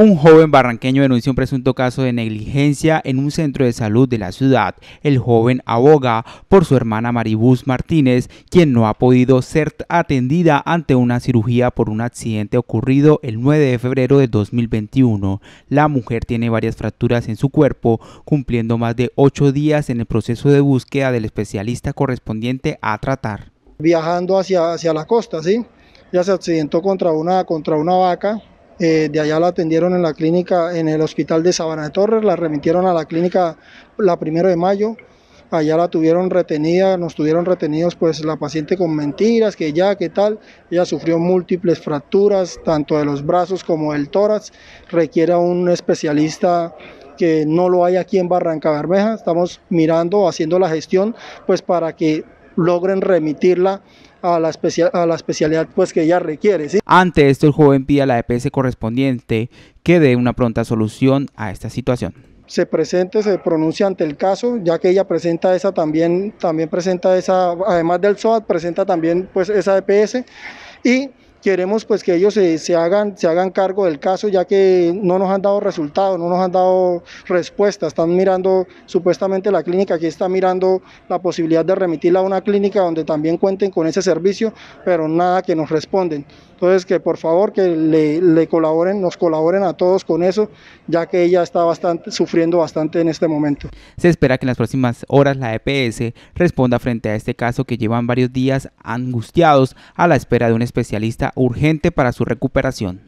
Un joven barranqueño denuncia un presunto caso de negligencia en un centro de salud de la ciudad. El joven aboga por su hermana Maribuz Martínez, quien no ha podido ser atendida ante una cirugía por un accidente ocurrido el 9 de febrero de 2021. La mujer tiene varias fracturas en su cuerpo, cumpliendo más de ocho días en el proceso de búsqueda del especialista correspondiente a tratar. Viajando hacia, hacia la costa, ¿sí? Ya se accidentó contra una, contra una vaca eh, de allá la atendieron en la clínica, en el hospital de Sabana de Torres, la remitieron a la clínica la primero de mayo. Allá la tuvieron retenida, nos tuvieron retenidos pues la paciente con mentiras, que ya, que tal. Ella sufrió múltiples fracturas, tanto de los brazos como del tórax. Requiere a un especialista que no lo hay aquí en Barranca Bermeja. Estamos mirando, haciendo la gestión pues para que logren remitirla a la, especial, a la especialidad pues, que ella requiere. Ante esto, el joven pide a la EPS correspondiente que dé una pronta solución a esta situación. Se presente, se pronuncia ante el caso, ya que ella presenta esa también, también presenta esa, además del SOAD, presenta también pues esa EPS y queremos pues que ellos se, hagan, se hagan cargo del caso ya que no nos han dado resultados, no nos han dado respuesta, están mirando supuestamente la clínica, aquí está mirando la posibilidad de remitirla a una clínica donde también cuenten con ese servicio, pero nada que nos responden. Entonces, que por favor que le, colaboren, nos colaboren a todos con eso, ya que ella está bastante, sufriendo bastante en este momento. Se espera que en las próximas horas la EPS responda frente a este caso que llevan varios días angustiados a la espera de un especialista urgente para su recuperación.